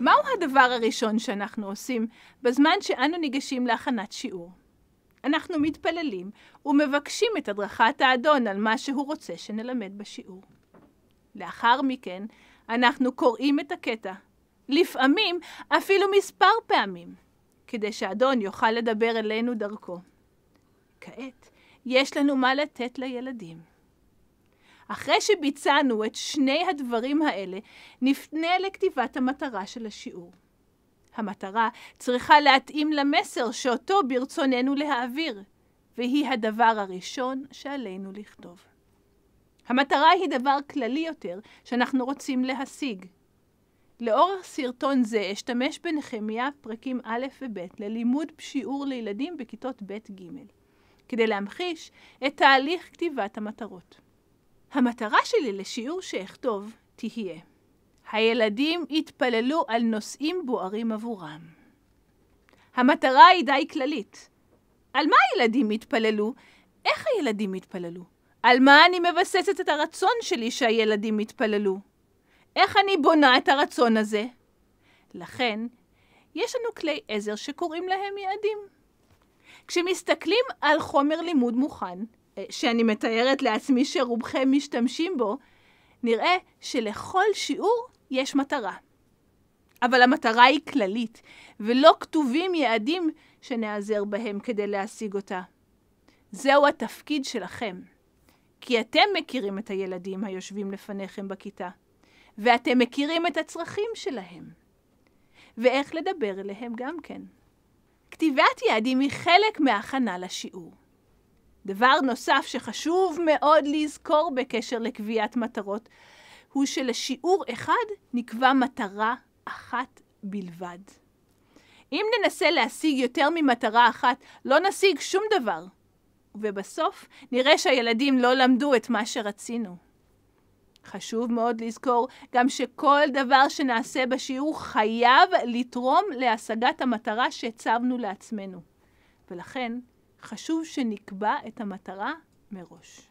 מהו הדבר הראשון שאנחנו עושים בזמן שאנו ניגשים להכנת שיעור? אנחנו מתפללים ומבקשים את הדרכת האדון על מה שהוא רוצה שנלמד בשיעור. לאחר מכן, אנחנו קוראים את הקטע, לפעמים אפילו מספר פעמים, כדי שאדון יוכל לדבר אלינו דרכו. כעת, יש לנו מה לתת לילדים. אחרי שביצענו את שני הדברים האלה, נפנה לכתיבת המטרה של השיעור. המטרה צריכה להתאים למסר שאותו ברצוננו להעביר, והיא הדבר הראשון שעלינו לכתוב. המטרה היא דבר כללי יותר שאנחנו רוצים להשיג. לאורך סרטון זה אשתמש בנחמיה פרקים א' וב' ללימוד שיעור לילדים בכיתות ב'-ג', כדי להמחיש את תהליך כתיבת המטרות. המטרה שלי לשיעור שאכתוב תהיה הילדים יתפללו על נושאים בוערים עבורם. המטרה היא די כללית. על מה הילדים יתפללו? איך הילדים יתפללו? על מה אני מבססת את הרצון שלי שהילדים יתפללו? איך אני בונה את הרצון הזה? לכן, יש לנו כלי עזר שקוראים להם יעדים. כשמסתכלים על חומר לימוד מוכן, שאני מתארת לעצמי שרובכם משתמשים בו, נראה שלכל שיעור יש מטרה. אבל המטרה היא כללית, ולא כתובים יעדים שנעזר בהם כדי להשיג אותה. זהו התפקיד שלכם. כי אתם מכירים את הילדים היושבים לפניכם בכיתה, ואתם מכירים את הצרכים שלהם, ואיך לדבר אליהם גם כן. כתיבת יעדים היא חלק מההכנה לשיעור. דבר נוסף שחשוב מאוד לזכור בקשר לקביעת מטרות, הוא שלשיעור אחד נקבע מטרה אחת בלבד. אם ננסה להשיג יותר ממטרה אחת, לא נשיג שום דבר. ובסוף נראה שהילדים לא למדו את מה שרצינו. חשוב מאוד לזכור גם שכל דבר שנעשה בשיעור חייב לתרום להשגת המטרה שהצבנו לעצמנו. ולכן, חשוב שנקבע את המטרה מראש.